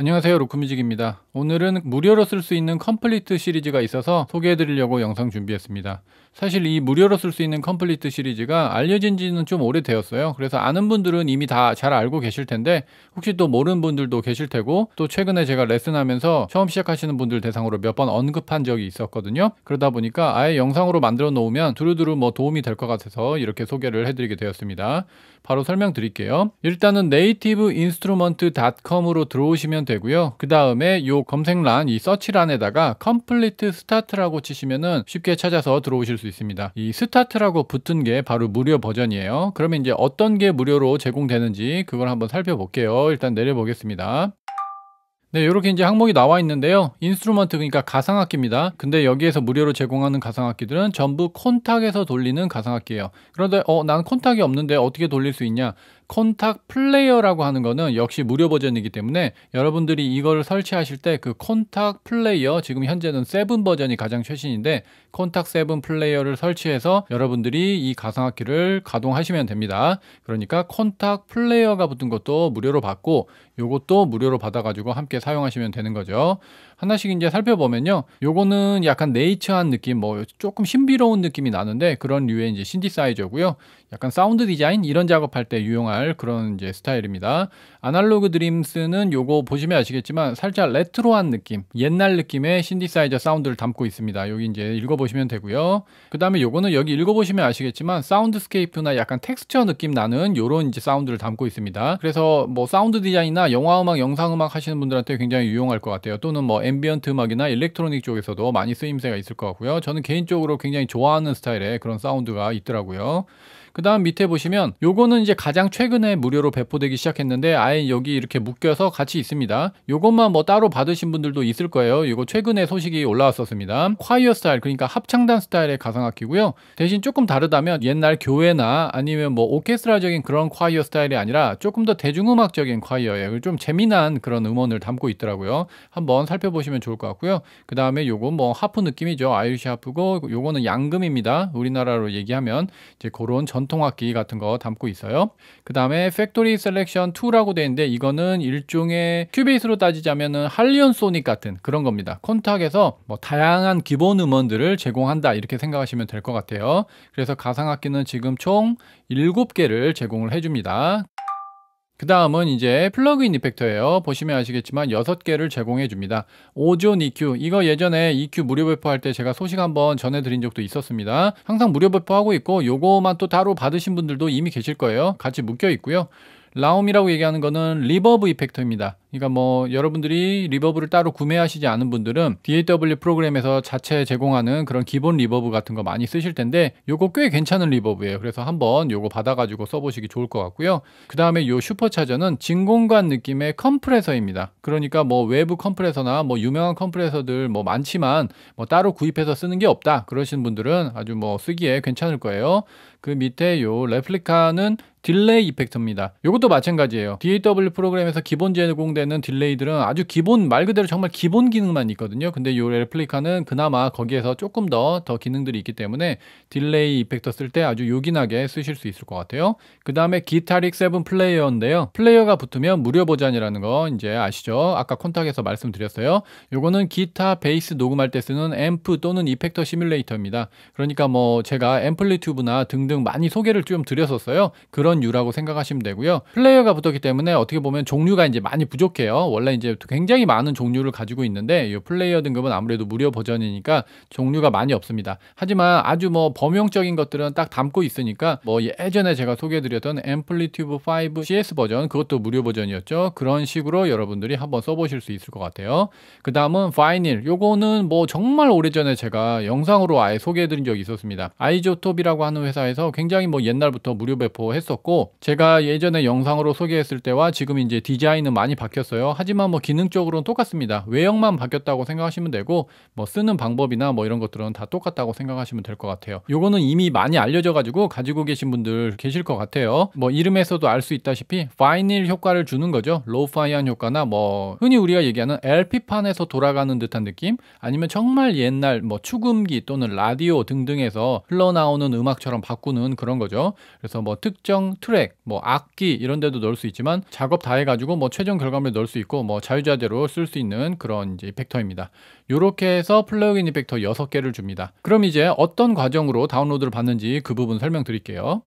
안녕하세요 로크뮤직입니다 오늘은 무료로 쓸 수 있는 컴플리트 시리즈가 있어서 소개해드리려고 영상 준비했습니다. 사실 이 무료로 쓸 수 있는 컴플리트 시리즈가 알려진 지는 좀 오래되었어요. 그래서 아는 분들은 이미 다 잘 알고 계실 텐데 혹시 또 모르는 분들도 계실 테고 또 최근에 제가 레슨하면서 처음 시작하시는 분들 대상으로 몇 번 언급한 적이 있었거든요. 그러다 보니까 아예 영상으로 만들어 놓으면 두루두루 뭐 도움이 될 것 같아서 이렇게 소개를 해드리게 되었습니다. 바로 설명드릴게요. 일단은 nativeinstrument.com으로 들어오시면 되고요. 그 다음에 요 검색란 이 서치란에다가 컴플리트 스타트라고 치시면은 쉽게 찾아서 들어오실 수 있습니다. 이 스타트라고 붙은 게 바로 무료 버전이에요. 그러면 이제 어떤 게 무료로 제공되는지 그걸 한번 살펴볼게요. 일단 내려보겠습니다. 네, 이렇게 이제 항목이 나와 있는데요. 인스트루먼트 그러니까 가상악기입니다. 근데 여기에서 무료로 제공하는 가상악기들은 전부 콘탁에서 돌리는 가상악기예요. 그런데 어, 난 콘탁이 없는데 어떻게 돌릴 수 있냐? 콘탁 플레이어라고 하는 거는 역시 무료 버전이기 때문에 여러분들이 이걸 설치하실 때 그 콘탁 플레이어 지금 현재는 세븐 버전이 가장 최신인데 콘탁 세븐 플레이어를 설치해서 여러분들이 이 가상악기를 가동하시면 됩니다. 그러니까 콘탁 플레이어가 붙은 것도 무료로 받고 이것도 무료로 받아가지고 함께 사용하시면 되는 거죠. 하나씩 이제 살펴보면요. 요거는 약간 네이처한 느낌, 뭐 조금 신비로운 느낌이 나는데 그런 류의 이제 신디사이저고요. 약간 사운드 디자인 이런 작업할 때 유용할 그런 이제 스타일입니다. 아날로그 드림스는 요거 보시면 아시겠지만 살짝 레트로한 느낌, 옛날 느낌의 신디사이저 사운드를 담고 있습니다. 여기 이제 읽어보시면 되고요. 그 다음에 요거는 여기 읽어보시면 아시겠지만 사운드스케이프나 약간 텍스처 느낌 나는 요런 이제 사운드를 담고 있습니다. 그래서 뭐 사운드 디자인이나 영화음악, 영상음악 하시는 분들한테 굉장히 유용할 것 같아요. 또는 뭐 앰비언트 음악이나 일렉트로닉 쪽에서도 많이 쓰임새가 있을 것 같고요. 저는 개인적으로 굉장히 좋아하는 스타일의 그런 사운드가 있더라고요. 그 다음 밑에 보시면 요거는 이제 가장 최근에 무료로 배포되기 시작했는데 아예 여기 이렇게 묶여서 같이 있습니다. 요것만 뭐 따로 받으신 분들도 있을 거예요. 이거 최근에 소식이 올라왔었습니다. 콰이어 스타일 그러니까 합창단 스타일의 가상악기고요. 대신 조금 다르다면 옛날 교회나 아니면 뭐 오케스트라적인 그런 콰이어 스타일이 아니라 조금 더 대중음악적인 콰이어예요. 좀 재미난 그런 음원을 담고 있더라고요. 한번 살펴보시면 좋을 것 같고요. 그 다음에 요거 뭐 하프 느낌이죠. 아이리시 하프고 요거는 양금입니다. 우리나라로 얘기하면 이제 그런 전통 전통악기 같은 거 담고 있어요. 그 다음에 팩토리 셀렉션 2라고 되어 있는데 이거는 일종의 큐베이스로 따지자면은 할리언 소닉 같은 그런 겁니다. 콘탁에서 뭐 다양한 기본 음원들을 제공한다 이렇게 생각하시면 될 것 같아요. 그래서 가상악기는 지금 총 7개를 제공을 해줍니다. 그 다음은 이제 플러그인 이펙터예요. 보시면 아시겠지만 6개를 제공해 줍니다. 오존 EQ 이거 예전에 EQ 무료 배포할 때 제가 소식 한번 전해드린 적도 있었습니다. 항상 무료 배포하고 있고 요거만 또 따로 받으신 분들도 이미 계실 거예요. 같이 묶여 있고요. 라움이라고 얘기하는 거는 리버브 이펙터입니다. 그러니까 뭐 여러분들이 리버브를 따로 구매하시지 않은 분들은 DAW 프로그램에서 자체 제공하는 그런 기본 리버브 같은 거 많이 쓰실 텐데 요거 꽤 괜찮은 리버브예요. 그래서 한번 요거 받아가지고 써보시기 좋을 것 같고요. 그 다음에 요 슈퍼차저는 진공관 느낌의 컴프레서입니다. 그러니까 뭐 외부 컴프레서나 뭐 유명한 컴프레서들 뭐 많지만 뭐 따로 구입해서 쓰는 게 없다 그러신 분들은 아주 뭐 쓰기에 괜찮을 거예요. 그 밑에 요 레플리카는 딜레이 이펙트입니다. 이것도 마찬가지예요. DAW 프로그램에서 기본 제공되는 딜레이들은 아주 기본 말 그대로 정말 기본 기능만 있거든요. 근데 이 레플리카는 그나마 거기에서 조금 더더 더 기능들이 있기 때문에 딜레이 이펙터 쓸 때 아주 요긴하게 쓰실 수 있을 것 같아요. 그 다음에 기타릭 7 플레이어인데요. 플레이어가 붙으면 무료 버전이라는 거 이제 아시죠? 아까 콘탁에서 말씀드렸어요. 요거는 기타 베이스 녹음할 때 쓰는 앰프 또는 이펙터 시뮬레이터입니다. 그러니까 뭐 제가 앰플리튜브나 등등 등등 많이 소개를 좀 드렸었어요. 그런 이 유라고 생각하시면 되고요. 플레이어가 붙었기 때문에 어떻게 보면 종류가 이제 많이 부족해요. 원래 이제 굉장히 많은 종류를 가지고 있는데 이 플레이어 등급은 아무래도 무료 버전이니까 종류가 많이 없습니다. 하지만 아주 뭐 범용적인 것들은 딱 담고 있으니까 뭐 예전에 제가 소개해드렸던 앰플리튜브 5 CS 버전 그것도 무료 버전이었죠. 그런 식으로 여러분들이 한번 써보실 수 있을 것 같아요. 그 다음은 파이닐 요거는 뭐 정말 오래전에 제가 영상으로 아예 소개해드린 적이 있었습니다. 아이조톱이라고 하는 회사에서 해서 굉장히 뭐 옛날부터 무료 배포했었고 제가 예전에 영상으로 소개했을 때와 지금 이제 디자인은 많이 바뀌었어요. 하지만 뭐 기능적으로는 똑같습니다. 외형만 바뀌었다고 생각하시면 되고 뭐 쓰는 방법이나 뭐 이런 것들은 다 똑같다고 생각하시면 될 것 같아요. 요거는 이미 많이 알려져 가지고 가지고 계신 분들 계실 것 같아요. 뭐 이름에서도 알 수 있다시피 파이닐 효과를 주는 거죠. 로우파이한 효과나 뭐 흔히 우리가 얘기하는 LP판에서 돌아가는 듯한 느낌 아니면 정말 옛날 뭐 축음기 또는 라디오 등등에서 흘러나오는 음악처럼 바꾸 바꾸는 그런 거죠. 그래서 뭐 특정 트랙, 뭐 악기 이런 데도 넣을 수 있지만 작업 다 해가지고 뭐 최종 결과물에 넣을 수 있고 뭐 자유자재로 쓸 수 있는 그런 이제 이펙터입니다. 이렇게 해서 플러그인 이펙터 6개를 줍니다. 그럼 이제 어떤 과정으로 다운로드를 받는지 그 부분 설명드릴게요.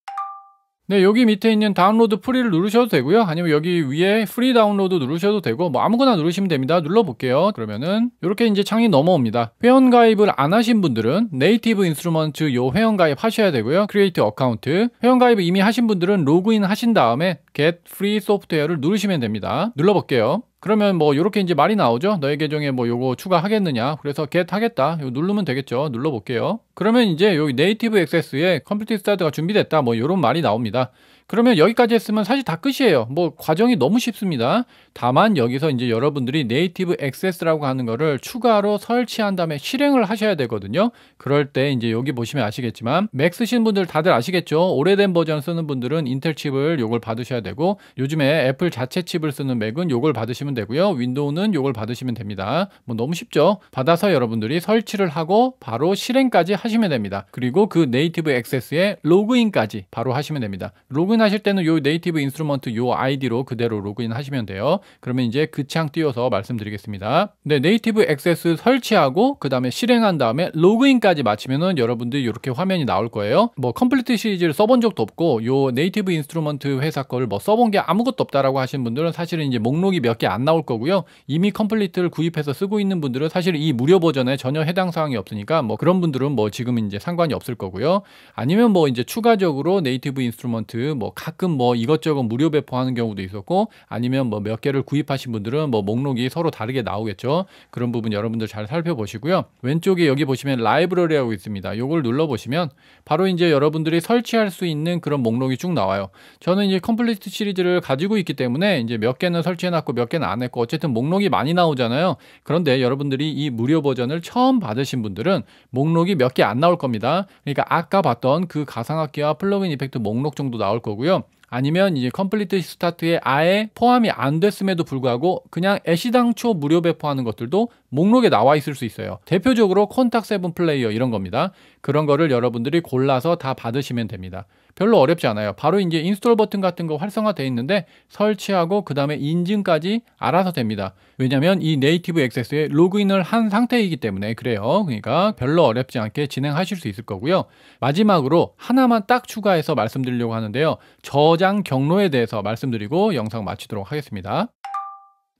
네, 여기 밑에 있는 다운로드 프리를 누르셔도 되고요. 아니면 여기 위에 프리 다운로드 누르셔도 되고 뭐 아무거나 누르시면 됩니다. 눌러볼게요. 그러면은 이렇게 이제 창이 넘어옵니다. 회원 가입을 안 하신 분들은 네이티브 인스트루먼트 요 회원 가입 하셔야 되고요. 크리에이트 어카운트 회원 가입을 이미 하신 분들은 로그인 하신 다음에 get free 소프트웨어를 누르시면 됩니다. 눌러볼게요. 그러면 뭐 이렇게 이제 말이 나오죠. 너의 계정에 뭐 요거 추가하겠느냐. 그래서 get 하겠다. 요 누르면 되겠죠. 눌러 볼게요. 그러면 이제 여기 네이티브 액세스에 컴퓨팅 스타트가 준비됐다. 뭐 요런 말이 나옵니다. 그러면 여기까지 했으면 사실 다 끝이에요. 뭐 과정이 너무 쉽습니다. 다만 여기서 이제 여러분들이 네이티브 액세스라고 하는 거를 추가로 설치한 다음에 실행을 하셔야 되거든요. 그럴 때 이제 여기 보시면 아시겠지만 맥 쓰신 분들 다들 아시겠죠? 오래된 버전 쓰는 분들은 인텔 칩을 요걸 받으셔야 되고 요즘에 애플 자체 칩을 쓰는 맥은 요걸 받으시면 되고요. 윈도우는 요걸 받으시면 됩니다. 뭐 너무 쉽죠? 받아서 여러분들이 설치를 하고 바로 실행까지 하시면 됩니다. 그리고 그 네이티브 액세스에 로그인까지 바로 하시면 됩니다. 로그 로그인하실 때는 요 네이티브 인스트루먼트 요 아이디로 그대로 로그인하시면 돼요. 그러면 이제 그 창 띄워서 말씀드리겠습니다. 네, 네이티브 액세스 설치하고 그 다음에 실행한 다음에 로그인까지 마치면은 여러분들 이렇게 이 화면이 나올 거예요. 뭐 컴플리트 시리즈를 써본 적도 없고 요 네이티브 인스트루먼트 회사 거를 뭐 써본 게 아무것도 없다라고 하신 분들은 사실은 이제 목록이 몇 개 안 나올 거고요. 이미 컴플리트를 구입해서 쓰고 있는 분들은 사실 이 무료 버전에 전혀 해당 사항이 없으니까 뭐 그런 분들은 뭐 지금 이제 상관이 없을 거고요. 아니면 뭐 이제 추가적으로 네이티브 인스트루먼트 뭐뭐 가끔 뭐 이것저것 무료 배포하는 경우도 있었고 아니면 뭐 몇 개를 구입하신 분들은 뭐 목록이 서로 다르게 나오겠죠. 그런 부분 여러분들 잘 살펴보시고요. 왼쪽에 여기 보시면 라이브러리하고 있습니다. 요걸 눌러보시면 바로 이제 여러분들이 설치할 수 있는 그런 목록이 쭉 나와요. 저는 이제 컴플리트 시리즈를 가지고 있기 때문에 이제 몇 개는 설치해놨고 몇 개는 안 했고 어쨌든 목록이 많이 나오잖아요. 그런데 여러분들이 이 무료 버전을 처음 받으신 분들은 목록이 몇 개 안 나올 겁니다. 그러니까 아까 봤던 그 가상악기와 플러그인 이펙트 목록 정도 나올 거고 거고요. 아니면 이제 컴플리트 스타트에 아예 포함이 안 됐음에도 불구하고 그냥 애시당초 무료 배포하는 것들도 목록에 나와 있을 수 있어요. 대표적으로 콘탁 세븐 플레이어 이런 겁니다. 그런 거를 여러분들이 골라서 다 받으시면 됩니다. 별로 어렵지 않아요. 바로 이제 인스톨 버튼 같은 거 활성화되어 있는데 설치하고 그 다음에 인증까지 알아서 됩니다. 왜냐면 이 네이티브 액세스에 로그인을 한 상태이기 때문에 그래요. 그러니까 별로 어렵지 않게 진행하실 수 있을 거고요. 마지막으로 하나만 딱 추가해서 말씀드리려고 하는데요. 저장 경로에 대해서 말씀드리고 영상 마치도록 하겠습니다.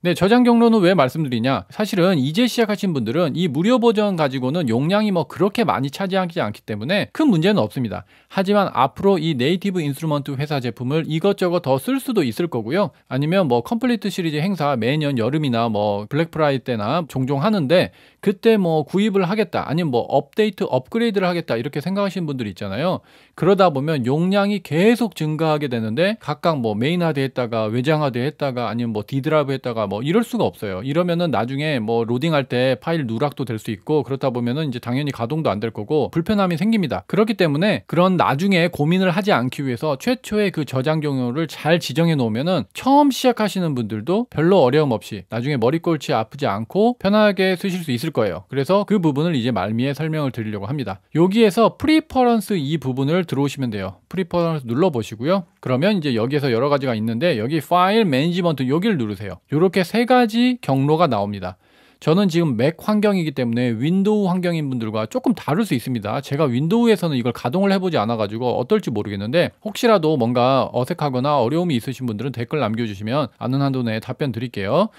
네, 저장 경로는 왜 말씀드리냐? 사실은 이제 시작하신 분들은 이 무료 버전 가지고는 용량이 뭐 그렇게 많이 차지하지 않기 때문에 큰 문제는 없습니다. 하지만 앞으로 이 네이티브 인스트루먼트 회사 제품을 이것저것 더 쓸 수도 있을 거고요. 아니면 뭐 컴플리트 시리즈 행사 매년 여름이나 뭐 블랙 프라이 때나 종종 하는데 그때 뭐 구입을 하겠다 아니면 뭐 업데이트 업그레이드를 하겠다 이렇게 생각하시는 분들 있잖아요. 그러다 보면 용량이 계속 증가하게 되는데 각각 뭐 메인 화되 했다가 외장 화되 했다가 아니면 뭐 D 드라이브 했다가 뭐 이럴 수가 없어요. 이러면은 나중에 뭐 로딩할 때 파일 누락도 될 수 있고 그렇다 보면은 이제 당연히 가동도 안 될 거고 불편함이 생깁니다. 그렇기 때문에 그런 나중에 고민을 하지 않기 위해서 최초의 그 저장 경로를 잘 지정해 놓으면은 처음 시작하시는 분들도 별로 어려움 없이 나중에 머리꼴치 아프지 않고 편하게 쓰실 수 있을 거예요. 그래서 그 부분을 이제 말미에 설명을 드리려고 합니다. 여기에서 프리퍼런스 이 부분을 들어오시면 돼요. 프리퍼런스 눌러 보시고요. 그러면 이제 여기에서 여러 가지가 있는데 여기 파일 매니지먼트 여기를 누르세요. 이렇게 세 가지 경로가 나옵니다. 저는 지금 맥 환경이기 때문에 윈도우 환경인 분들과 조금 다를 수 있습니다. 제가 윈도우에서는 이걸 가동을 해보지 않아가지고 어떨지 모르겠는데 혹시라도 뭔가 어색하거나 어려움이 있으신 분들은 댓글 남겨주시면 아는 한도 내에 답변 드릴게요.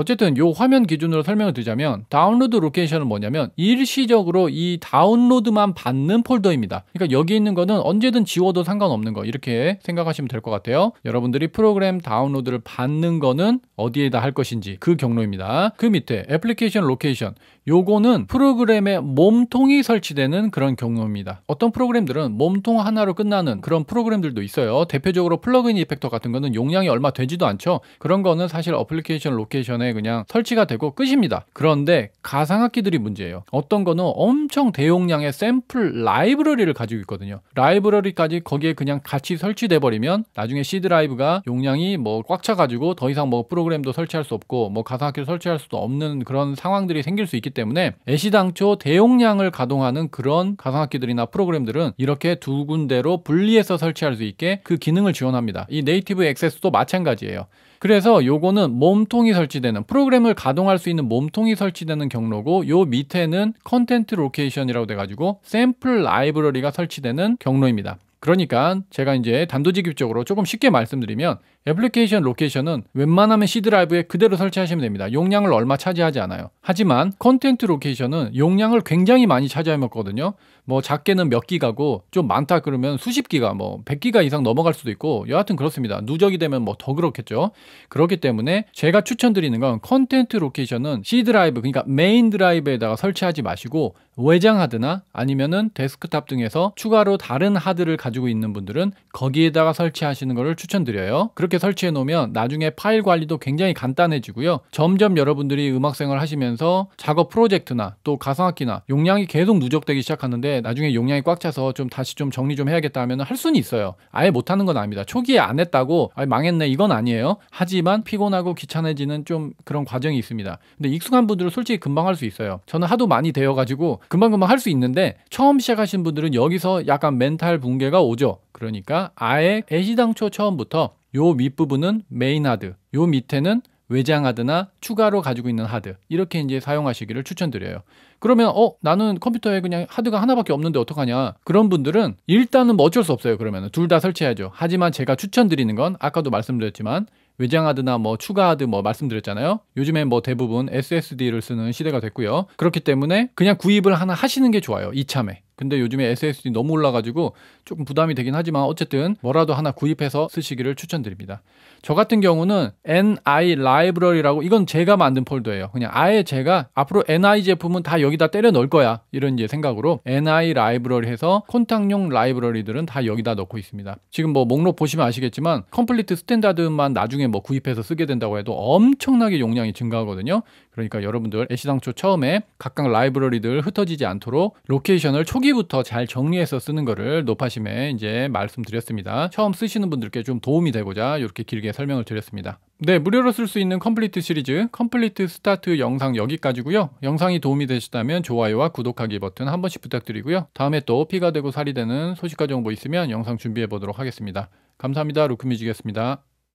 어쨌든 요 화면 기준으로 설명을 드리자면 다운로드 로케이션은 뭐냐면 일시적으로 이 다운로드만 받는 폴더입니다. 그러니까 여기 있는 거는 언제든 지워도 상관없는 거 이렇게 생각하시면 될 것 같아요. 여러분들이 프로그램 다운로드를 받는 거는 어디에다 할 것인지 그 경로입니다. 그 밑에 애플리케이션 로케이션 요거는 프로그램에 몸통이 설치되는 그런 경우입니다. 어떤 프로그램들은 몸통 하나로 끝나는 그런 프로그램들도 있어요. 대표적으로 플러그인 이펙터 같은 거는 용량이 얼마 되지도 않죠. 그런 거는 사실 어플리케이션 로케이션에 그냥 설치가 되고 끝입니다. 그런데 가상악기들이 문제예요. 어떤 거는 엄청 대용량의 샘플 라이브러리를 가지고 있거든요. 라이브러리까지 거기에 그냥 같이 설치돼 버리면 나중에 C 드라이브가 용량이 뭐 꽉 차 가지고 더 이상 뭐 프로그램도 설치할 수 없고 뭐 가상악기를 설치할 수도 없는 그런 상황들이 생길 수 있기 때문에 때문에 애시당초 대용량을 가동하는 그런 가상학기들이나 프로그램들은 이렇게 두 군데로 분리해서 설치할 수 있게 그 기능을 지원합니다. 이 네이티브 액세스도 마찬가지예요. 그래서 요거는 몸통이 설치되는 프로그램을 가동할 수 있는 몸통이 설치되는 경로고 요 밑에는 컨텐트 로케이션이라고 돼가지고 샘플 라이브러리가 설치되는 경로입니다. 그러니까 제가 이제 단도직입적으로 조금 쉽게 말씀드리면 애플리케이션 로케이션은 웬만하면 C 드라이브에 그대로 설치하시면 됩니다. 용량을 얼마 차지하지 않아요. 하지만 컨텐트 로케이션은 용량을 굉장히 많이 차지하거든요. 면뭐 작게는 몇 기가고 좀 많다 그러면 수십 기가 뭐 100기가 이상 넘어갈 수도 있고 여하튼 그렇습니다. 누적이 되면 뭐 더 그렇겠죠. 그렇기 때문에 제가 추천드리는 건 컨텐트 로케이션은 C 드라이브 그러니까 메인 드라이브에다가 설치하지 마시고 외장 하드나 아니면은 데스크탑 등에서 추가로 다른 하드를 가지고 있는 분들은 거기에다가 설치하시는 것을 추천드려요. 그렇게 설치해 놓으면 나중에 파일 관리도 굉장히 간단해지고요. 점점 여러분들이 음악 생활 하시면서 작업 프로젝트나 또 가상악기나 용량이 계속 누적되기 시작하는데 나중에 용량이 꽉 차서 좀 다시 좀 정리 좀 해야겠다 하면 할 수는 있어요. 아예 못하는 건 아닙니다. 초기에 안 했다고 아, 망했네 이건 아니에요. 하지만 피곤하고 귀찮아지는 좀 그런 과정이 있습니다. 근데 익숙한 분들은 솔직히 금방 할 수 있어요. 저는 하도 많이 되어가지고 금방금방 할 수 있는데 처음 시작하신 분들은 여기서 약간 멘탈 붕괴가 오죠. 그러니까 아예 애시당초 처음부터 요 윗부분은 메인 하드, 요 밑에는 외장 하드나 추가로 가지고 있는 하드 이렇게 이제 사용하시기를 추천드려요. 그러면 어 나는 컴퓨터에 그냥 하드가 하나밖에 없는데 어떡하냐 그런 분들은 일단은 뭐 어쩔 수 없어요. 그러면 둘 다 설치해야죠. 하지만 제가 추천드리는 건 아까도 말씀드렸지만 외장 하드나 뭐 추가 하드 뭐 말씀드렸잖아요. 요즘에뭐 대부분 SSD를 쓰는 시대가 됐고요. 그렇기 때문에 그냥 구입을 하나 하시는 게 좋아요. 이참에. 근데 요즘에 SSD 너무 올라가지고 조금 부담이 되긴 하지만 어쨌든 뭐라도 하나 구입해서 쓰시기를 추천드립니다. 저 같은 경우는 NI 라이브러리라고 이건 제가 만든 폴더예요. 그냥 아예 제가 앞으로 NI 제품은 다 여기다 때려 넣을 거야 이런 이제 생각으로 NI 라이브러리 해서 콘탁용 라이브러리들은 다 여기다 넣고 있습니다. 지금 뭐 목록 보시면 아시겠지만 컴플리트 스탠다드만 나중에 뭐 구입해서 쓰게 된다고 해도 엄청나게 용량이 증가하거든요. 그러니까 여러분들 애시당초 처음에 각각 라이브러리들 흩어지지 않도록 로케이션을 초기부터 잘 정리해서 쓰는 거를 노파심에 이제 말씀드렸습니다. 처음 쓰시는 분들께 좀 도움이 되고자 이렇게 길게 설명을 드렸습니다. 네, 무료로 쓸 수 있는 컴플리트 시리즈, 컴플리트 스타트 영상 여기까지고요. 영상이 도움이 되셨다면 좋아요와 구독하기 버튼 한 번씩 부탁드리고요. 다음에 또 피가 되고 살이 되는 소식과 정보 있으면 영상 준비해 보도록 하겠습니다. 감사합니다. 루크뮤직이었습니다.